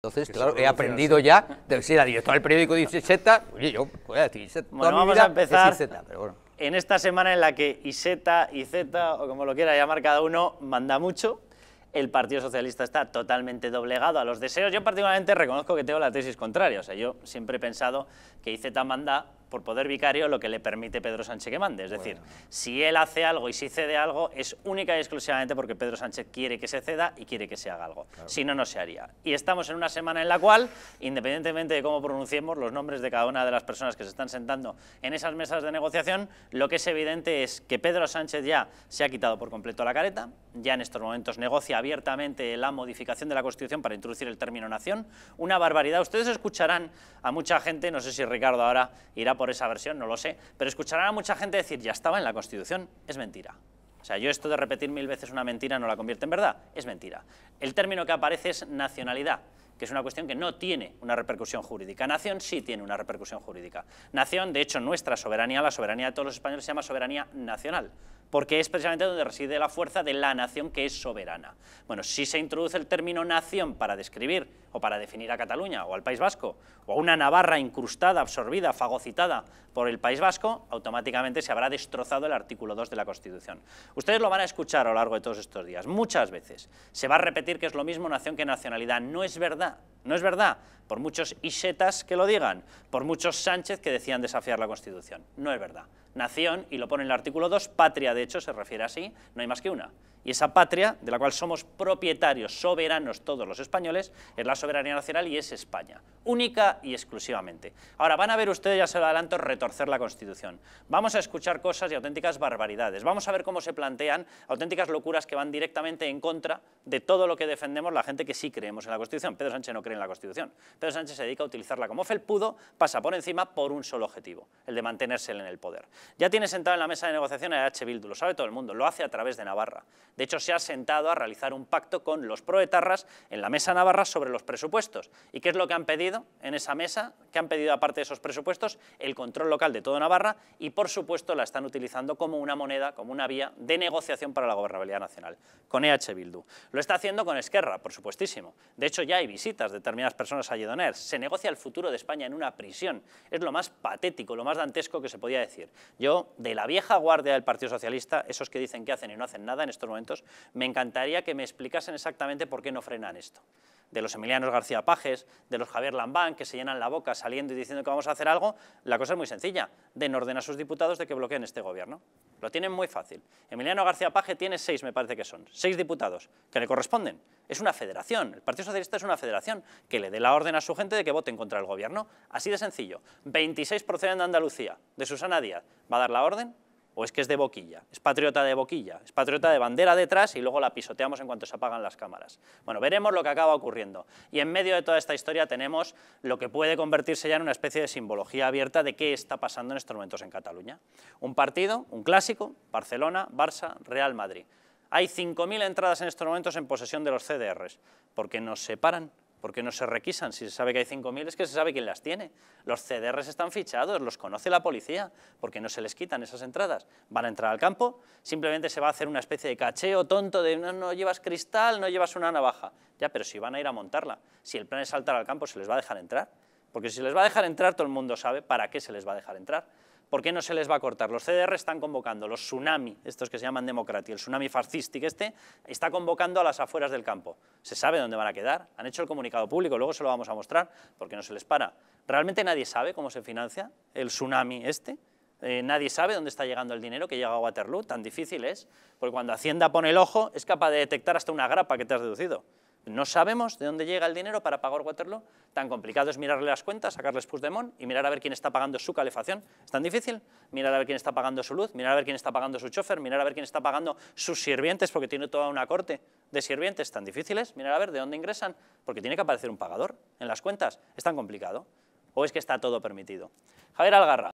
Entonces, claro, he aprendido ya, de, si la directora del periódico dice Z, oye, yo voy a decir Bueno, vamos a empezar en esta semana en la que IZ, IZ, o como lo quiera llamar cada uno, manda mucho. El Partido Socialista está totalmente doblegado a los deseos. Yo particularmente reconozco que tengo la tesis contraria. O sea, yo siempre he pensado que IZ manda por poder vicario lo que le permite Pedro Sánchez que mande. Es decir, si él hace algo y si cede algo, es única y exclusivamente porque Pedro Sánchez quiere que se ceda y quiere que se haga algo. Si no, no se haría. Y estamos en una semana en la cual, independientemente de cómo pronunciemos los nombres de cada una de las personas que se están sentando en esas mesas de negociación, lo que es evidente es que Pedro Sánchez ya se ha quitado por completo la careta, ya en estos momentos negocia abiertamente la modificación de la Constitución para introducir el término nación. Una barbaridad. Ustedes escucharán a mucha gente, no sé si Ricardo ahora irá por esa versión, no lo sé, pero escucharán a mucha gente decir, ya estaba en la Constitución, es mentira. O sea, yo esto de repetir mil veces una mentira no la convierte en verdad, es mentira. El término que aparece es nacionalidad, que es una cuestión que no tiene una repercusión jurídica. Nación sí tiene una repercusión jurídica. Nación, de hecho, nuestra soberanía, la soberanía de todos los españoles, se llama soberanía nacional porque es precisamente donde reside la fuerza de la nación que es soberana. Bueno, si se introduce el término nación para describir o para definir a Cataluña o al País Vasco, o a una Navarra incrustada, absorbida, fagocitada por el País Vasco, automáticamente se habrá destrozado el artículo 2 de la Constitución. Ustedes lo van a escuchar a lo largo de todos estos días, muchas veces. Se va a repetir que es lo mismo nación que nacionalidad. No es verdad, no es verdad, por muchos isetas que lo digan, por muchos Sánchez que decían desafiar la Constitución. No es verdad nación, y lo pone en el artículo 2, patria de hecho se refiere así, no hay más que una. Y esa patria, de la cual somos propietarios, soberanos todos los españoles, es la soberanía nacional y es España, única y exclusivamente. Ahora, van a ver ustedes, ya se lo adelanto, retorcer la Constitución. Vamos a escuchar cosas y auténticas barbaridades. Vamos a ver cómo se plantean auténticas locuras que van directamente en contra de todo lo que defendemos la gente que sí creemos en la Constitución. Pedro Sánchez no cree en la Constitución. Pedro Sánchez se dedica a utilizarla como felpudo, pasa por encima por un solo objetivo, el de mantenerse en el poder. Ya tiene sentado en la mesa de negociación a H. Bildu, lo sabe todo el mundo, lo hace a través de Navarra. De hecho, se ha sentado a realizar un pacto con los proetarras en la mesa navarra sobre los presupuestos. ¿Y qué es lo que han pedido en esa mesa? que han pedido, aparte de esos presupuestos, el control local de toda Navarra y, por supuesto, la están utilizando como una moneda, como una vía de negociación para la gobernabilidad nacional, con EH Bildu. Lo está haciendo con Esquerra, por supuestísimo. De hecho, ya hay visitas de determinadas personas a Lledoners. Se negocia el futuro de España en una prisión. Es lo más patético, lo más dantesco que se podía decir. Yo, de la vieja guardia del Partido Socialista, esos que dicen que hacen y no hacen nada en estos momentos, me encantaría que me explicasen exactamente por qué no frenan esto de los Emilianos García Pajes, de los Javier Lambán, que se llenan la boca saliendo y diciendo que vamos a hacer algo, la cosa es muy sencilla. Den orden a sus diputados de que bloqueen este gobierno. Lo tienen muy fácil. Emiliano García Paje tiene seis, me parece que son, seis diputados que le corresponden. Es una federación, el Partido Socialista es una federación que le dé la orden a su gente de que voten contra el gobierno. Así de sencillo. 26 proceden de Andalucía, de Susana Díaz. ¿Va a dar la orden? o es que es de boquilla, es patriota de boquilla, es patriota de bandera detrás y luego la pisoteamos en cuanto se apagan las cámaras. Bueno, veremos lo que acaba ocurriendo. Y en medio de toda esta historia tenemos lo que puede convertirse ya en una especie de simbología abierta de qué está pasando en estos momentos en Cataluña. Un partido, un clásico, Barcelona, Barça, Real Madrid. Hay 5.000 entradas en estos momentos en posesión de los CDRs, porque nos separan ¿Por qué no se requisan? Si se sabe que hay 5.000 es que se sabe quién las tiene. Los CDRs están fichados, los conoce la policía, porque no se les quitan esas entradas? Van a entrar al campo, simplemente se va a hacer una especie de cacheo tonto de no, no llevas cristal, no llevas una navaja. Ya, pero si van a ir a montarla, si el plan es saltar al campo, ¿se les va a dejar entrar? Porque si les va a dejar entrar, todo el mundo sabe para qué se les va a dejar entrar. ¿Por qué no se les va a cortar? Los CDR están convocando, los tsunami, estos que se llaman democracia, el tsunami fascístico este, está convocando a las afueras del campo. Se sabe dónde van a quedar, han hecho el comunicado público, luego se lo vamos a mostrar, porque no se les para. ¿Realmente nadie sabe cómo se financia el tsunami este? Eh, nadie sabe dónde está llegando el dinero que llega a Waterloo, tan difícil es, porque cuando Hacienda pone el ojo es capaz de detectar hasta una grapa que te has deducido. No sabemos de dónde llega el dinero para pagar Waterloo. Tan complicado es mirarle las cuentas, sacarles Puigdemont y mirar a ver quién está pagando su calefacción. ¿Es tan difícil? Mirar a ver quién está pagando su luz, mirar a ver quién está pagando su chofer, mirar a ver quién está pagando sus sirvientes, porque tiene toda una corte de sirvientes tan difíciles. Mirar a ver de dónde ingresan, porque tiene que aparecer un pagador en las cuentas. ¿Es tan complicado? ¿O es que está todo permitido? Javier Algarra.